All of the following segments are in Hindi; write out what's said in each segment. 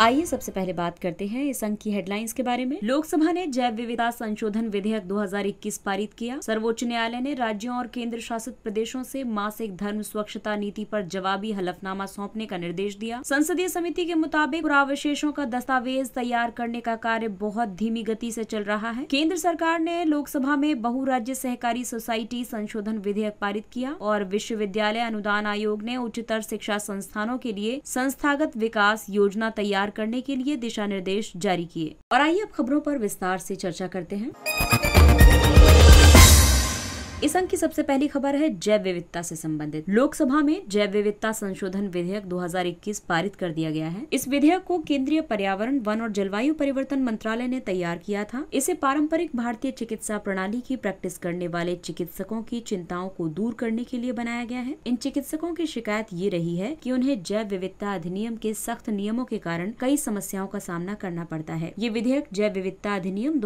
आइए सबसे पहले बात करते हैं इस अंक की हेडलाइंस के बारे में लोकसभा ने जैव विविधता संशोधन विधेयक 2021 पारित किया सर्वोच्च न्यायालय ने राज्यों और केंद्र शासित प्रदेशों से मासिक धर्म स्वच्छता नीति पर जवाबी हलफनामा सौंपने का निर्देश दिया संसदीय समिति के मुताबिक पुरावशेषों का दस्तावेज तैयार करने का कार्य बहुत धीमी गति से चल रहा है केंद्र सरकार ने लोकसभा में बहु राज्य सहकारी सोसाइटी संशोधन विधेयक पारित किया और विश्वविद्यालय अनुदान आयोग ने उच्चतर शिक्षा संस्थानों के लिए संस्थागत विकास योजना तैयार करने के लिए दिशा निर्देश जारी किए और आइए अब खबरों पर विस्तार से चर्चा करते हैं इस अंक की सबसे पहली खबर है जैव विविधता से संबंधित लोकसभा में जैव विविधता संशोधन विधेयक 2021 पारित कर दिया गया है इस विधेयक को केंद्रीय पर्यावरण वन और जलवायु परिवर्तन मंत्रालय ने तैयार किया था इसे पारंपरिक भारतीय चिकित्सा प्रणाली की प्रैक्टिस करने वाले चिकित्सकों की चिंताओं को दूर करने के लिए बनाया गया है इन चिकित्सकों की शिकायत ये रही है की उन्हें जैव विविधता अधिनियम के सख्त नियमों के कारण कई समस्याओं का सामना करना पड़ता है ये विधेयक जैव विविधता अधिनियम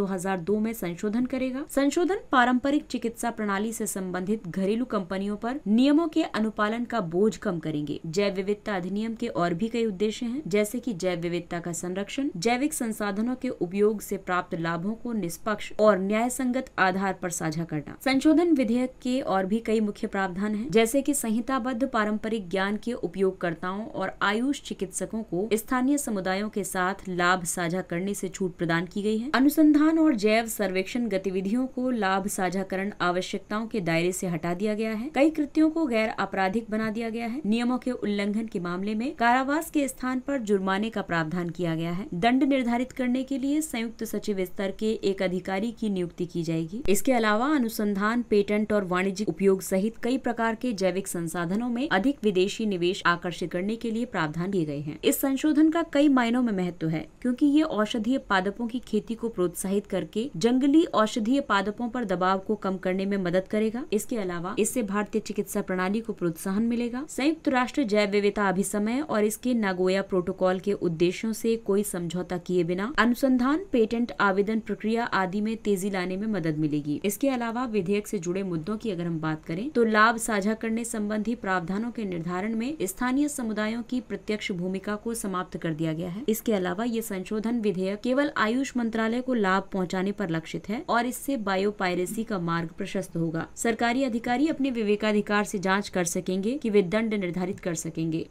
दो में संशोधन करेगा संशोधन पारंपरिक चिकित्सा प्रणाली प्रणाली से संबंधित घरेलू कंपनियों पर नियमों के अनुपालन का बोझ कम करेंगे जैव विविधता अधिनियम के और भी कई उद्देश्य हैं जैसे कि जैव विविधता का संरक्षण जैविक संसाधनों के उपयोग से प्राप्त लाभों को निष्पक्ष और न्याय संगत आधार पर साझा करना संशोधन विधेयक के और भी कई मुख्य प्रावधान हैं जैसे कि संहिताबद्ध पारंपरिक ज्ञान के उपयोगकर्ताओं और आयुष चिकित्सकों को स्थानीय समुदायों के साथ लाभ साझा करने से छूट प्रदान की गई है अनुसंधान और जैव सर्वेक्षण गतिविधियों को लाभ साझाकरण आवश्यकता याचिकाओं के दायरे से हटा दिया गया है कई कृत्यों को गैर आपराधिक बना दिया गया है नियमों के उल्लंघन के मामले में कारावास के स्थान पर जुर्माने का प्रावधान किया गया है दंड निर्धारित करने के लिए संयुक्त सचिव स्तर के एक अधिकारी की नियुक्ति की जाएगी इसके अलावा अनुसंधान पेटेंट और वाणिज्यिक उपयोग सहित कई प्रकार के जैविक संसाधनों में अधिक विदेशी निवेश आकर्षित करने के लिए प्रावधान किए गए हैं इस संशोधन का कई मायनों में महत्व है क्योंकि ये औषधीय पादपों की खेती को प्रोत्साहित करके जंगली औषधीय पादपों पर दबाव को कम करने में मदद मदद करेगा इसके अलावा इससे भारतीय चिकित्सा प्रणाली को प्रोत्साहन मिलेगा संयुक्त राष्ट्र जैव विविधता अभिसमय और इसके नागोया प्रोटोकॉल के उद्देश्यों से कोई समझौता किए बिना अनुसंधान पेटेंट आवेदन प्रक्रिया आदि में तेजी लाने में मदद मिलेगी इसके अलावा विधेयक से जुड़े मुद्दों की अगर हम बात करें तो लाभ साझा करने संबंधी प्रावधानों के निर्धारण में स्थानीय समुदायों की प्रत्यक्ष भूमिका को समाप्त कर दिया गया है इसके अलावा ये संशोधन विधेयक केवल आयुष मंत्रालय को लाभ पहुंचाने पर लक्षित है और इससे बायो पायरेसी का मार्ग प्रशस्त होगा होगा सरकारी अधिकारी अपने विवेकाधिकार से जांच कर सकेंगे कि वे दंड निर्धारित कर सकेंगे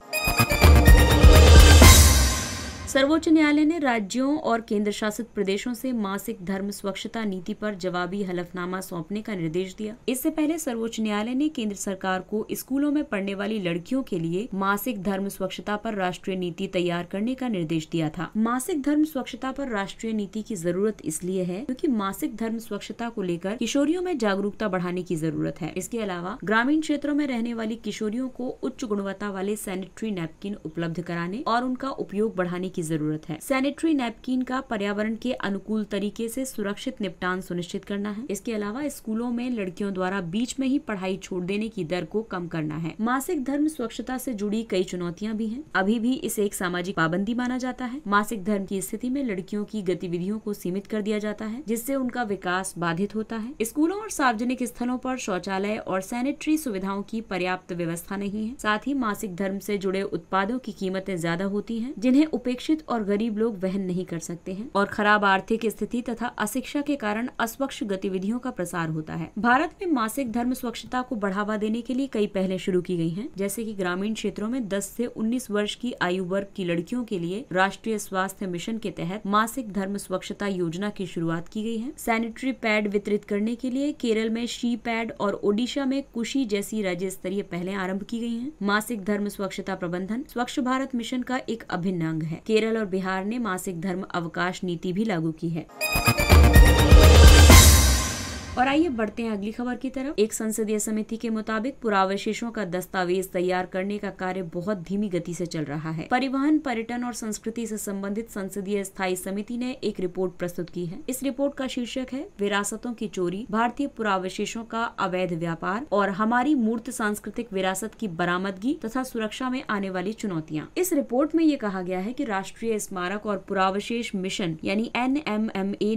सर्वोच्च न्यायालय ने राज्यों और केंद्र शासित प्रदेशों से मासिक धर्म स्वच्छता नीति पर जवाबी हलफनामा सौंपने का निर्देश दिया इससे पहले सर्वोच्च न्यायालय ने केंद्र सरकार को स्कूलों में पढ़ने वाली लड़कियों के लिए मासिक धर्म स्वच्छता पर राष्ट्रीय नीति तैयार करने का निर्देश दिया था मासिक धर्म स्वच्छता पर राष्ट्रीय नीति की जरूरत इसलिए है क्योंकि मासिक धर्म स्वच्छता को लेकर किशोरियों में जागरूकता बढ़ाने की जरूरत है इसके अलावा ग्रामीण क्षेत्रों में रहने वाली किशोरियों को उच्च गुणवत्ता वाले सैनिटरी नैपकिन उपलब्ध कराने और उनका उपयोग बढ़ाने की की जरूरत है सैनिटरी नैपकिन का पर्यावरण के अनुकूल तरीके से सुरक्षित निपटान सुनिश्चित करना है इसके अलावा स्कूलों में लड़कियों द्वारा बीच में ही पढ़ाई छोड़ देने की दर को कम करना है मासिक धर्म स्वच्छता से जुड़ी कई चुनौतियां भी हैं अभी भी इसे एक सामाजिक पाबंदी माना जाता है मासिक धर्म की स्थिति में लड़कियों की गतिविधियों को सीमित कर दिया जाता है जिससे उनका विकास बाधित होता है स्कूलों और सार्वजनिक स्थलों पर शौचालय और सैनिटरी सुविधाओं की पर्याप्त व्यवस्था नहीं है साथ ही मासिक धर्म से जुड़े उत्पादों की कीमतें ज्यादा होती है जिन्हें उपेक्षित शिक्षित और गरीब लोग वहन नहीं कर सकते हैं और खराब आर्थिक स्थिति तथा अशिक्षा के कारण अस्वच्छ गतिविधियों का प्रसार होता है भारत में मासिक धर्म स्वच्छता को बढ़ावा देने के लिए कई पहले शुरू की गई हैं, जैसे कि ग्रामीण क्षेत्रों में 10 से 19 वर्ष की आयु वर्ग की लड़कियों के लिए राष्ट्रीय स्वास्थ्य मिशन के तहत मासिक धर्म स्वच्छता योजना की शुरुआत की गई है सैनिटरी पैड वितरित करने के लिए केरल में शी पैड और ओडिशा में कुशी जैसी राज्य स्तरीय पहले आरम्भ की गयी है मासिक धर्म स्वच्छता प्रबंधन स्वच्छ भारत मिशन का एक अभिन्न अंग है केरल केरल और बिहार ने मासिक धर्म अवकाश नीति भी लागू की है और आइए बढ़ते हैं अगली खबर की तरफ एक संसदीय समिति के मुताबिक पुरावशेषों का दस्तावेज तैयार करने का कार्य बहुत धीमी गति से चल रहा है परिवहन पर्यटन और संस्कृति से संबंधित संसदीय स्थायी समिति ने एक रिपोर्ट प्रस्तुत की है इस रिपोर्ट का शीर्षक है विरासतों की चोरी भारतीय पुरावशेषों का अवैध व्यापार और हमारी मूर्त सांस्कृतिक विरासत की बरामदगी तथा सुरक्षा में आने वाली चुनौतियाँ इस रिपोर्ट में ये कहा गया है की राष्ट्रीय स्मारक और पुरावशेष मिशन यानी एन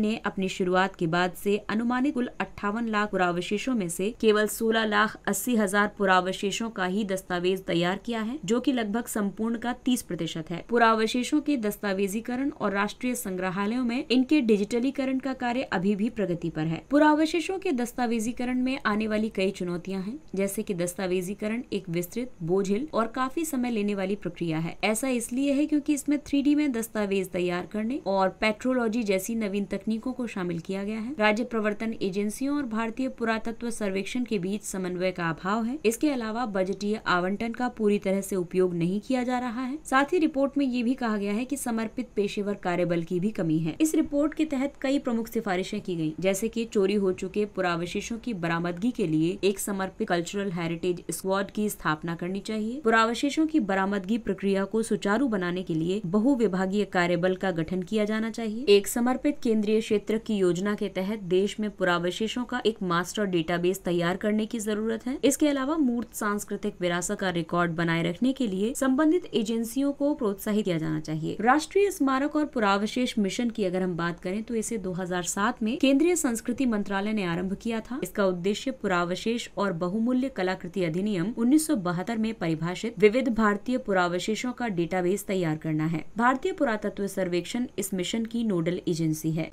ने अपनी शुरुआत के बाद ऐसी अनुमानित कुल अट्ठावन लाख पुरावशेषों में से केवल सोलह लाख अस्सी हजार पुरावशेषों का ही दस्तावेज तैयार किया है जो कि लगभग संपूर्ण का तीस प्रतिशत है पुरावशेषों के दस्तावेजीकरण और राष्ट्रीय संग्रहालयों में इनके डिजिटलीकरण का कार्य अभी भी प्रगति पर है पुरावशेषों के दस्तावेजीकरण में आने वाली कई चुनौतियां हैं जैसे कि दस्तावेजीकरण एक विस्तृत बोझिल और काफी समय लेने वाली प्रक्रिया है ऐसा इसलिए है क्योंकि इसमें थ्री में दस्तावेज तैयार करने और पेट्रोलॉजी जैसी नवीन तकनीकों को शामिल किया गया है राज्य प्रवर्तन एजेंसी एजेंसियों और भारतीय पुरातत्व सर्वेक्षण के बीच समन्वय का अभाव है इसके अलावा बजटीय आवंटन का पूरी तरह से उपयोग नहीं किया जा रहा है साथ ही रिपोर्ट में ये भी कहा गया है कि समर्पित पेशेवर कार्यबल की भी कमी है इस रिपोर्ट के तहत कई प्रमुख सिफारिशें की गयी जैसे की चोरी हो चुके पुरावशेषों की बरामदगी के लिए एक समर्पित कल्चरल हेरिटेज स्क्वाड की स्थापना करनी चाहिए पुरावशेषों की बरामदगी प्रक्रिया को सुचारू बनाने के लिए बहुविभागीय कार्यबल का गठन किया जाना चाहिए एक समर्पित केंद्रीय क्षेत्र की योजना के तहत देश में पुरावशेष अवशेषों का एक मास्टर डेटाबेस तैयार करने की जरूरत है इसके अलावा मूर्त सांस्कृतिक विरासत का रिकॉर्ड बनाए रखने के लिए संबंधित एजेंसियों को प्रोत्साहित किया जाना चाहिए राष्ट्रीय स्मारक और पुरावशेष मिशन की अगर हम बात करें तो इसे 2007 में केंद्रीय संस्कृति मंत्रालय ने आरंभ किया था इसका उद्देश्य पुरावशेष और बहुमूल्य कलाकृति अधिनियम उन्नीस में परिभाषित विविध भारतीय पुरावशेषों का डेटाबेस तैयार करना है भारतीय पुरातत्व सर्वेक्षण इस मिशन की नोडल एजेंसी है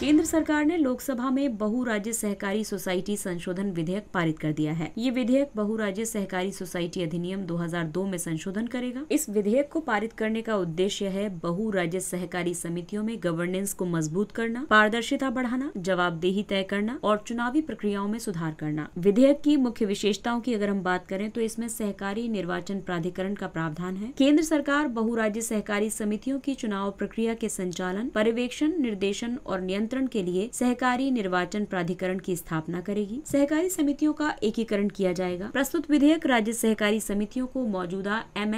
केंद्र सरकार ने लोकसभा में बहुराज्य सहकारी सोसाइटी संशोधन विधेयक पारित कर दिया है ये विधेयक बहुराज्य सहकारी सोसाइटी अधिनियम 2002 में संशोधन करेगा इस विधेयक को पारित करने का उद्देश्य है बहुराज्य सहकारी समितियों में गवर्नेंस को मजबूत करना पारदर्शिता बढ़ाना जवाबदेही तय करना और चुनावी प्रक्रियाओं में सुधार करना विधेयक की मुख्य विशेषताओं की अगर हम बात करें तो इसमें सहकारी निर्वाचन प्राधिकरण का प्रावधान है केंद्र सरकार बहुराज्य सहकारी समितियों की चुनाव प्रक्रिया के संचालन पर्यवेक्षण निर्देशन और नियंत्रण नियंत्रण के लिए सहकारी निर्वाचन प्राधिकरण की स्थापना करेगी सहकारी समितियों का एकीकरण किया जाएगा प्रस्तुत विधेयक राज्य सहकारी समितियों को मौजूदा एम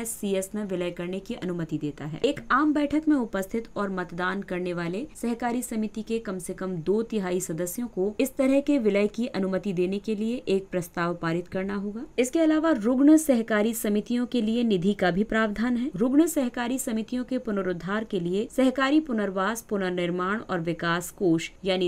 में विलय करने की अनुमति देता है एक आम बैठक में उपस्थित और मतदान करने वाले सहकारी समिति के कम से कम दो तिहाई सदस्यों को इस तरह के विलय की अनुमति देने के लिए एक प्रस्ताव पारित करना होगा इसके अलावा रुग्ण सहकारी समितियों के लिए निधि का भी प्रावधान है रुग्ण सहकारी समितियों के पुनरुद्धार के लिए सहकारी पुनर्वास पुनर्निर्माण और विकास कोष यानी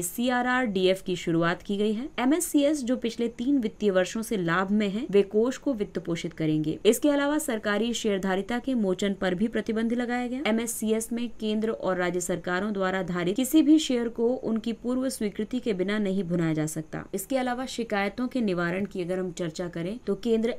एफ की शुरुआत की गई है एस जो पिछले तीन वित्तीय वर्षों से लाभ में है वे कोष को वित्त पोषित करेंगे इसके अलावा सरकारी शेयरधारिता के मोचन पर भी प्रतिबंध लगाया गया एस में केंद्र और राज्य सरकारों द्वारा धारित किसी भी शेयर को उनकी पूर्व स्वीकृति के बिना नहीं भुनाया जा सकता इसके अलावा शिकायतों के निवारण की अगर हम चर्चा करें तो केंद्र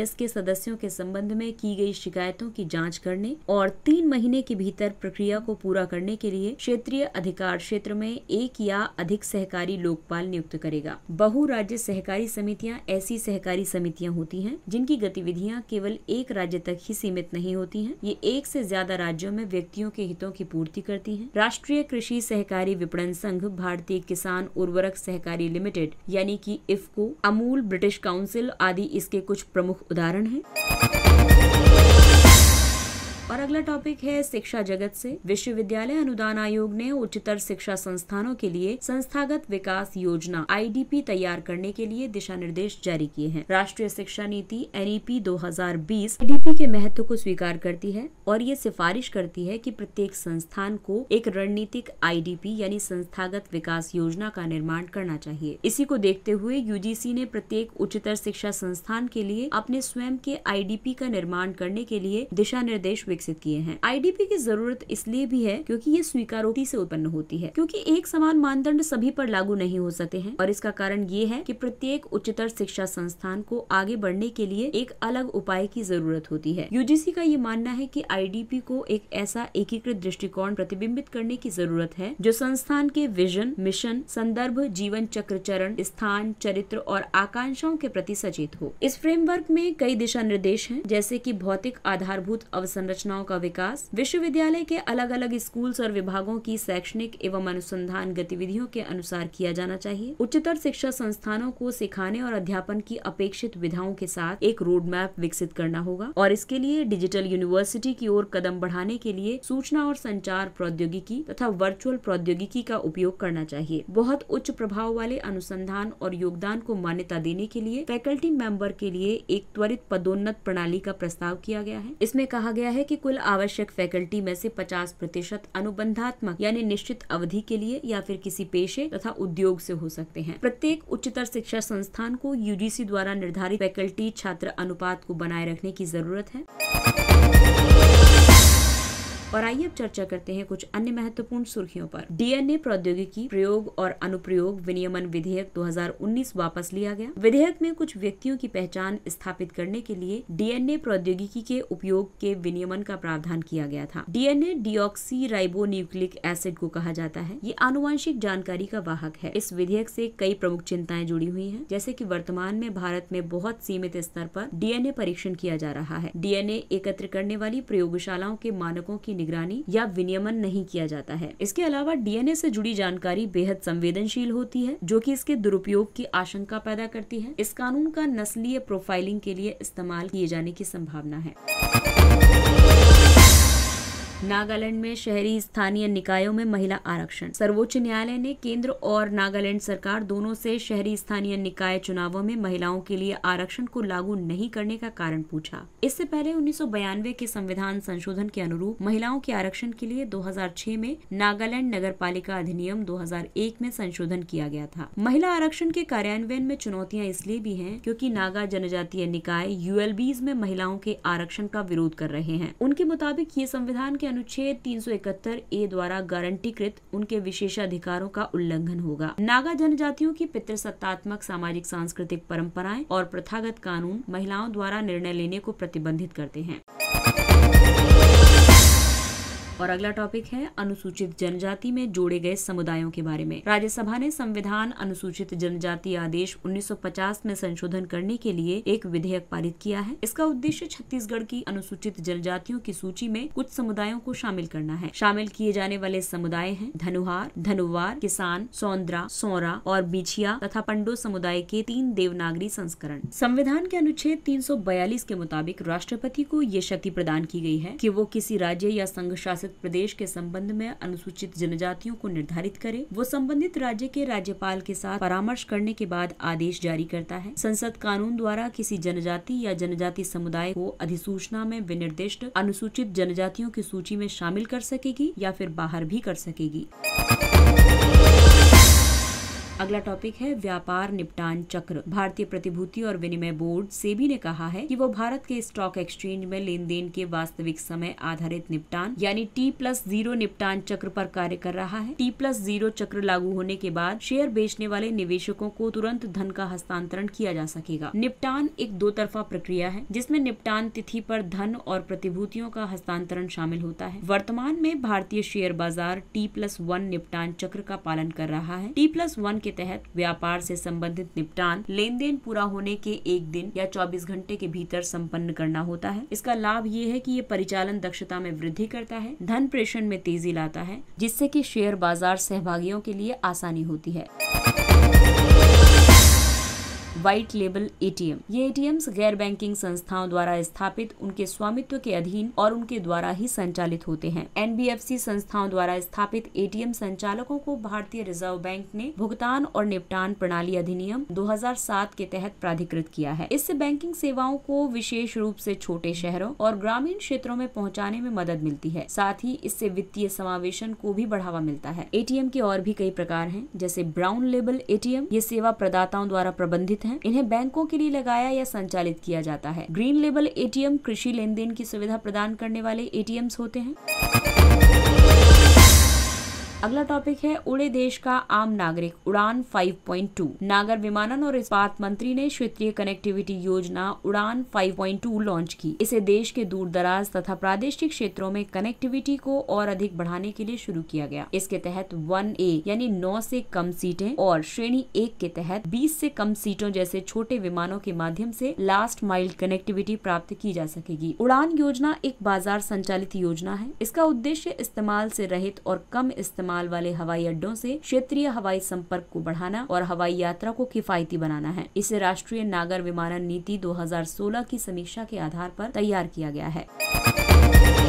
एस के सदस्यों के संबंध में की गई शिकायतों की जाँच करने और तीन महीने के भीतर प्रक्रिया को पूरा करने के लिए क्षेत्रीय अधिकार क्षेत्र में में एक या अधिक सहकारी लोकपाल नियुक्त करेगा बहु राज्य सहकारी समितियां ऐसी सहकारी समितियां होती हैं जिनकी गतिविधियां केवल एक राज्य तक ही सीमित नहीं होती हैं ये एक से ज्यादा राज्यों में व्यक्तियों के हितों की पूर्ति करती हैं राष्ट्रीय कृषि सहकारी विपणन संघ भारतीय किसान उर्वरक सहकारी लिमिटेड यानी कि इफको अमूल ब्रिटिश काउंसिल आदि इसके कुछ प्रमुख उदाहरण हैं और अगला टॉपिक है शिक्षा जगत से विश्वविद्यालय अनुदान आयोग ने उच्चतर शिक्षा संस्थानों के लिए संस्थागत विकास योजना आई तैयार करने के लिए दिशा निर्देश जारी किए हैं राष्ट्रीय शिक्षा नीति एन ई पी दो के महत्व को स्वीकार करती है और ये सिफारिश करती है की प्रत्येक संस्थान को एक रणनीतिक आई यानी संस्थागत विकास योजना का निर्माण करना चाहिए इसी को देखते हुए यूजीसी ने प्रत्येक उच्चतर शिक्षा संस्थान के लिए अपने स्वयं के आईडीपी का निर्माण करने के लिए दिशा निर्देश विकसित विकसित किए हैं आईडीपी की जरूरत इसलिए भी है क्योंकि ये स्वीकारोक्ति से उत्पन्न होती है क्योंकि एक समान मानदंड सभी पर लागू नहीं हो सकते हैं और इसका कारण ये है कि प्रत्येक उच्चतर शिक्षा संस्थान को आगे बढ़ने के लिए एक अलग उपाय की जरूरत होती है यूजीसी का ये मानना है की आई को एक ऐसा एकीकृत दृष्टिकोण प्रतिबिंबित करने की जरूरत है जो संस्थान के विजन मिशन संदर्भ जीवन चक्र चरण स्थान चरित्र और आकांक्षाओं के प्रति सचेत हो इस फ्रेमवर्क में कई दिशा निर्देश हैं जैसे कि भौतिक आधारभूत अवसंरचना योजनाओं का विकास विश्वविद्यालय के अलग अलग स्कूल्स और विभागों की शैक्षणिक एवं अनुसंधान गतिविधियों के अनुसार किया जाना चाहिए उच्चतर शिक्षा संस्थानों को सिखाने और अध्यापन की अपेक्षित विधाओं के साथ एक रोड मैप विकसित करना होगा और इसके लिए डिजिटल यूनिवर्सिटी की ओर कदम बढ़ाने के लिए सूचना और संचार प्रौद्योगिकी तथा वर्चुअल प्रौद्योगिकी का उपयोग करना चाहिए बहुत उच्च प्रभाव वाले अनुसंधान और योगदान को मान्यता देने के लिए फैकल्टी मेंबर के लिए एक त्वरित पदोन्नत प्रणाली का प्रस्ताव किया गया है इसमें कहा गया है कि कुल आवश्यक फैकल्टी में से 50 प्रतिशत अनुबंधात्मक यानी निश्चित अवधि के लिए या फिर किसी पेशे तथा उद्योग से हो सकते हैं प्रत्येक उच्चतर शिक्षा संस्थान को यूजीसी द्वारा निर्धारित फैकल्टी छात्र अनुपात को बनाए रखने की जरूरत है और आइए अब चर्चा करते हैं कुछ अन्य महत्वपूर्ण सुर्खियों पर डीएनए प्रौद्योगिकी प्रयोग और अनुप्रयोग विनियमन विधेयक 2019 वापस लिया गया विधेयक में कुछ व्यक्तियों की पहचान स्थापित करने के लिए डीएनए प्रौद्योगिकी के उपयोग के विनियमन का प्रावधान किया गया था DNA deoxyribonucleic acid को कहा जाता है ये आनुवंशिक जानकारी का वाहक है इस विधेयक से कई प्रमुख चिंताएं जुड़ी हुई हैं जैसे कि वर्तमान में भारत में बहुत सीमित स्तर पर डीएनए परीक्षण किया जा रहा है डीएनए एकत्र करने वाली प्रयोगशालाओं के मानकों की निगरानी या विनियमन नहीं किया जाता है इसके अलावा डीएनए से जुड़ी जानकारी बेहद संवेदनशील होती है जो कि इसके दुरुपयोग की आशंका पैदा करती है इस कानून का नस्लीय प्रोफाइलिंग के लिए इस्तेमाल किए जाने की संभावना है नागालैंड में शहरी स्थानीय निकायों में महिला आरक्षण सर्वोच्च न्यायालय ने केंद्र और नागालैंड सरकार दोनों से शहरी स्थानीय निकाय चुनावों में महिलाओं के लिए आरक्षण को लागू नहीं करने का कारण पूछा इससे पहले उन्नीस के संविधान संशोधन के अनुरूप महिलाओं के आरक्षण के लिए 2006 में नागालैंड नगर पालिका अधिनियम 2001 में संशोधन किया गया था महिला आरक्षण के कार्यान्वयन में चुनौतियाँ इसलिए भी है क्यूँकी नागा जनजातीय निकाय यूएलबीज में महिलाओं के आरक्षण का विरोध कर रहे हैं उनके मुताबिक ये संविधान के अनुच्छेद 371 ए द्वारा गारंटीकृत उनके विशेषाधिकारों का उल्लंघन होगा नागा जनजातियों की पितृसत्तात्मक सामाजिक सांस्कृतिक परंपराएं और प्रथागत कानून महिलाओं द्वारा निर्णय लेने को प्रतिबंधित करते हैं और अगला टॉपिक है अनुसूचित जनजाति में जोड़े गए समुदायों के बारे में राज्यसभा ने संविधान अनुसूचित जनजाति आदेश 1950 में संशोधन करने के लिए एक विधेयक पारित किया है इसका उद्देश्य छत्तीसगढ़ की अनुसूचित जनजातियों की सूची में कुछ समुदायों को शामिल करना है शामिल किए जाने वाले समुदाय है धनुहार धनुवार किसान सौंदरा सौरा और बिछिया तथा पंडो समुदाय के तीन देवनागरी संस्करण संविधान के अनुच्छेद तीन के मुताबिक राष्ट्रपति को ये शक्ति प्रदान की गई है कि वो किसी राज्य या संघ शासित प्रदेश के संबंध में अनुसूचित जनजातियों को निर्धारित करे वो संबंधित राज्य के राज्यपाल के साथ परामर्श करने के बाद आदेश जारी करता है संसद कानून द्वारा किसी जनजाति या जनजाति समुदाय को अधिसूचना में विनिर्दिष्ट अनुसूचित जनजातियों की सूची में शामिल कर सकेगी या फिर बाहर भी कर सकेगी अगला टॉपिक है व्यापार निपटान चक्र भारतीय प्रतिभूति और विनिमय बोर्ड सेबी ने कहा है कि वो भारत के स्टॉक एक्सचेंज में लेन देन के वास्तविक समय आधारित निपटान यानी टी प्लस जीरो निपटान चक्र पर कार्य कर रहा है टी प्लस जीरो चक्र लागू होने के बाद शेयर बेचने वाले निवेशकों को तुरंत धन का हस्तांतरण किया जा सकेगा निपटान एक दो तरफा प्रक्रिया है जिसमें निपटान तिथि पर धन और प्रतिभूतियों का हस्तांतरण शामिल होता है वर्तमान में भारतीय शेयर बाजार टी प्लस वन निपटान चक्र का पालन कर रहा है टी प्लस वन के तहत व्यापार से संबंधित निपटान लेन देन पूरा होने के एक दिन या 24 घंटे के भीतर संपन्न करना होता है इसका लाभ ये है कि ये परिचालन दक्षता में वृद्धि करता है धन प्रेषण में तेजी लाता है जिससे की शेयर बाजार सहभागियों के लिए आसानी होती है व्हाइट लेबल एटीएम ये एटीएम गैर बैंकिंग संस्थाओं द्वारा स्थापित उनके स्वामित्व के अधीन और उनके द्वारा ही संचालित होते हैं एनबीएफसी संस्थाओं द्वारा स्थापित एटीएम संचालकों को भारतीय रिजर्व बैंक ने भुगतान और निपटान प्रणाली अधिनियम 2007 के तहत प्राधिकृत किया है इससे बैंकिंग सेवाओं को विशेष रूप से छोटे शहरों और ग्रामीण क्षेत्रों में पहुंचाने में मदद मिलती है साथ ही इससे वित्तीय समावेशन को भी बढ़ावा मिलता है एटीएम के और भी कई प्रकार हैं जैसे ब्राउन लेबल एटीएम ये सेवा प्रदाताओं द्वारा प्रबंधित है हैं इन्हें बैंकों के लिए लगाया या संचालित किया जाता है ग्रीन लेबल एटीएम कृषि लेन देन की सुविधा प्रदान करने वाले एटीएम होते हैं अगला टॉपिक है उड़े देश का आम नागरिक उड़ान 5.2 नागर विमानन और इस्पात मंत्री ने क्षेत्रीय कनेक्टिविटी योजना उड़ान 5.2 लॉन्च की इसे देश के दूर दराज तथा प्रादेशिक क्षेत्रों में कनेक्टिविटी को और अधिक बढ़ाने के लिए शुरू किया गया इसके तहत वन ए यानी नौ से कम सीटें और श्रेणी एक के तहत बीस से कम सीटों जैसे छोटे विमानों के माध्यम से लास्ट माइल कनेक्टिविटी प्राप्त की जा सकेगी उड़ान योजना एक बाजार संचालित योजना है इसका उद्देश्य इस्तेमाल से रहित और कम इस्तेमाल इस्तेमाल वाले हवाई अड्डों से क्षेत्रीय हवाई संपर्क को बढ़ाना और हवाई यात्रा को किफायती बनाना है इसे राष्ट्रीय नागर विमानन नीति 2016 की समीक्षा के आधार पर तैयार किया गया है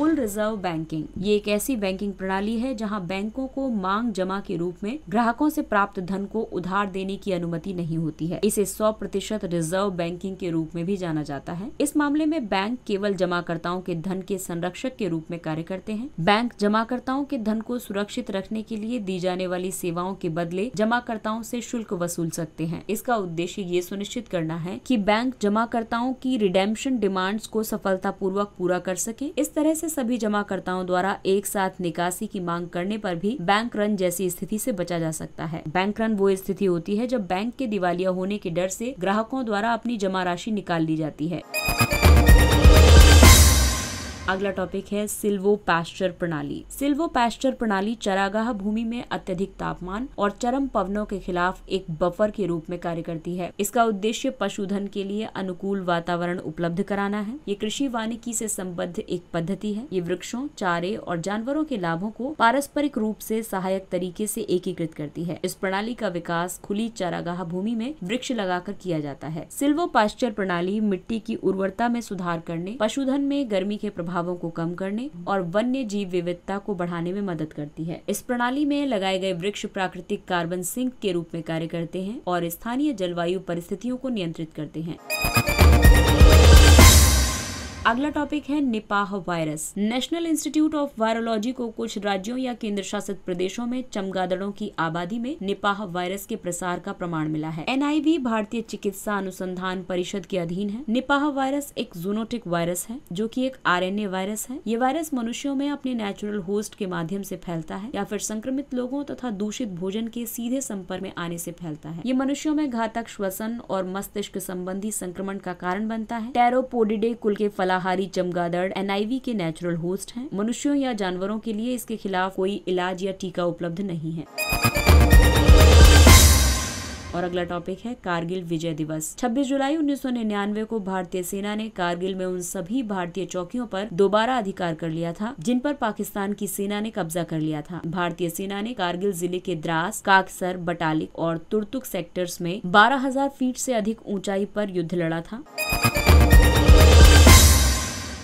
फुल रिजर्व बैंकिंग ये एक ऐसी बैंकिंग प्रणाली है जहां बैंकों को मांग जमा के रूप में ग्राहकों से प्राप्त धन को उधार देने की अनुमति नहीं होती है इसे सौ प्रतिशत रिजर्व बैंकिंग के रूप में भी जाना जाता है इस मामले में बैंक केवल जमाकर्ताओं के धन के संरक्षक के रूप में कार्य करते हैं बैंक जमाकर्ताओं के धन को सुरक्षित रखने के लिए दी जाने वाली सेवाओं के बदले जमाकर्ताओं से शुल्क वसूल सकते हैं इसका उद्देश्य ये सुनिश्चित करना है की बैंक जमाकर्ताओं की रिडेम्पशन डिमांड्स को सफलतापूर्वक पूरा कर सके इस तरह से सभी जमाकर्ताओं द्वारा एक साथ निकासी की मांग करने पर भी बैंक रन जैसी स्थिति से बचा जा सकता है बैंक रन वो स्थिति होती है जब बैंक के दिवालिया होने के डर से ग्राहकों द्वारा अपनी जमा राशि निकाल ली जाती है अगला टॉपिक है सिल्वो पैस्चर प्रणाली सिल्वो पैस्चर प्रणाली चरागाह भूमि में अत्यधिक तापमान और चरम पवनों के खिलाफ एक बफर के रूप में कार्य करती है इसका उद्देश्य पशुधन के लिए अनुकूल वातावरण उपलब्ध कराना है ये कृषि वानिकी से संबद्ध एक पद्धति है ये वृक्षों चारे और जानवरों के लाभों को पारस्परिक रूप से सहायक तरीके से एकीकृत करती है इस प्रणाली का विकास खुली चारागाह भूमि में वृक्ष लगाकर किया जाता है सिल्वो पास्चर प्रणाली मिट्टी की उर्वरता में सुधार करने पशुधन में गर्मी के प्रभाव प्रभावों को कम करने और वन्य जीव विविधता को बढ़ाने में मदद करती है इस प्रणाली में लगाए गए वृक्ष प्राकृतिक कार्बन सिंक के रूप में कार्य करते हैं और स्थानीय जलवायु परिस्थितियों को नियंत्रित करते हैं अगला टॉपिक है Nipah virus national institute of virology को कुछ राज्यों या केंद्र शासित प्रदेशों में चमगादड़ों की आबादी में निपाह वायरस के प्रसार का प्रमाण मिला है एन भारतीय चिकित्सा अनुसंधान परिषद के अधीन है निपाह वायरस एक जूनोटिक वायरस है जो की एक आर वायरस है ये वायरस मनुष्यों में अपने नेचुरल होस्ट के माध्यम से फैलता है या फिर संक्रमित लोगों तथा दूषित भोजन के सीधे संपर्क में आने से फैलता है ये मनुष्यों में घातक श्वसन और मस्तिष्क संबंधी संक्रमण का कारण बनता है टेरोपोडिडे कुल के फला शाकाहारी चमगादड़ एनआईवी के नेचुरल होस्ट हैं मनुष्यों या जानवरों के लिए इसके खिलाफ कोई इलाज या टीका उपलब्ध नहीं है और अगला टॉपिक है कारगिल विजय दिवस 26 जुलाई 1999 को भारतीय सेना ने कारगिल में उन सभी भारतीय चौकियों पर दोबारा अधिकार कर लिया था जिन पर पाकिस्तान की सेना ने कब्जा कर लिया था भारतीय सेना ने कारगिल जिले के द्रास काकसर बटालिक और तुर्तुक सेक्टर्स में 12,000 फीट से अधिक ऊंचाई पर युद्ध लड़ा था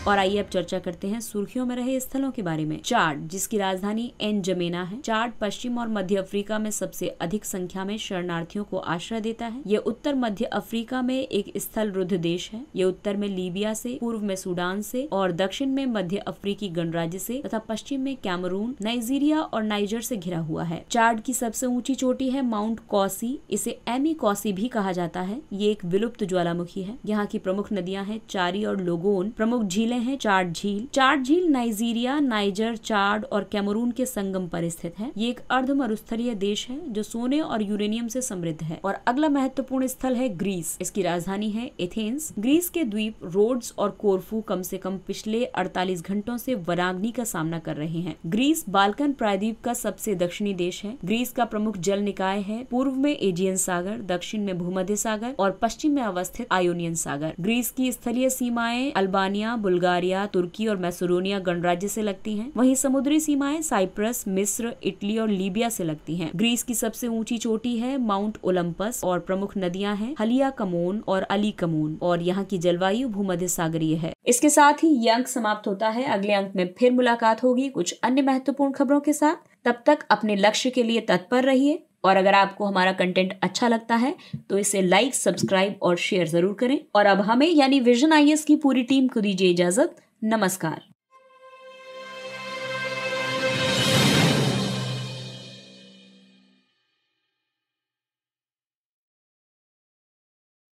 और आइए अब चर्चा करते हैं सुर्खियों में रहे स्थलों के बारे में चार्ड जिसकी राजधानी एन जमेना है चार्ड पश्चिम और मध्य अफ्रीका में सबसे अधिक संख्या में शरणार्थियों को आश्रय देता है यह उत्तर मध्य अफ्रीका में एक स्थल रुद्ध देश है ये उत्तर में लीबिया से पूर्व में सूडान से और दक्षिण में मध्य अफ्रीकी गणराज्य से तथा पश्चिम में कैमरून नाइजीरिया और नाइजर से घिरा हुआ है चार्ड की सबसे ऊंची चोटी है माउंट कौसी इसे एमी कौसी भी कहा जाता है ये एक विलुप्त ज्वालामुखी है यहाँ की प्रमुख नदियाँ हैं चारी और लोगोन प्रमुख झीलें झीलें हैं चार्ट झील चार्ट झील नाइजीरिया नाइजर चार्ड और कैमरून के संगम पर स्थित है ये एक अर्ध मरुस्थलीय देश है जो सोने और यूरेनियम से समृद्ध है और अगला महत्वपूर्ण स्थल है ग्रीस इसकी राजधानी है एथेंस ग्रीस के द्वीप रोड्स और कोरफू कम से कम पिछले 48 घंटों से वनाग्नि का सामना कर रहे हैं ग्रीस बाल्कन प्रायद्वीप का सबसे दक्षिणी देश है ग्रीस का प्रमुख जल निकाय है पूर्व में एजियन सागर दक्षिण में भूमध्य सागर और पश्चिम में अवस्थित आयोनियन सागर ग्रीस की स्थलीय सीमाएं अल्बानिया बुल्गारिया बुल्गारिया तुर्की और मैसोरोनिया गणराज्य से लगती हैं वहीं समुद्री सीमाएं साइप्रस मिस्र इटली और लीबिया से लगती हैं ग्रीस की सबसे ऊंची चोटी है माउंट ओलंपस और प्रमुख नदियां हैं हलिया कमोन और अली कमोन और यहाँ की जलवायु भूमध्य सागरीय है इसके साथ ही ये अंक समाप्त होता है अगले अंक में फिर मुलाकात होगी कुछ अन्य महत्वपूर्ण खबरों के साथ तब तक अपने लक्ष्य के लिए तत्पर रहिए और अगर आपको हमारा कंटेंट अच्छा लगता है तो इसे लाइक सब्सक्राइब और शेयर ज़रूर करें और अब हमें यानी विजन आई की पूरी टीम को दीजिए इजाज़त नमस्कार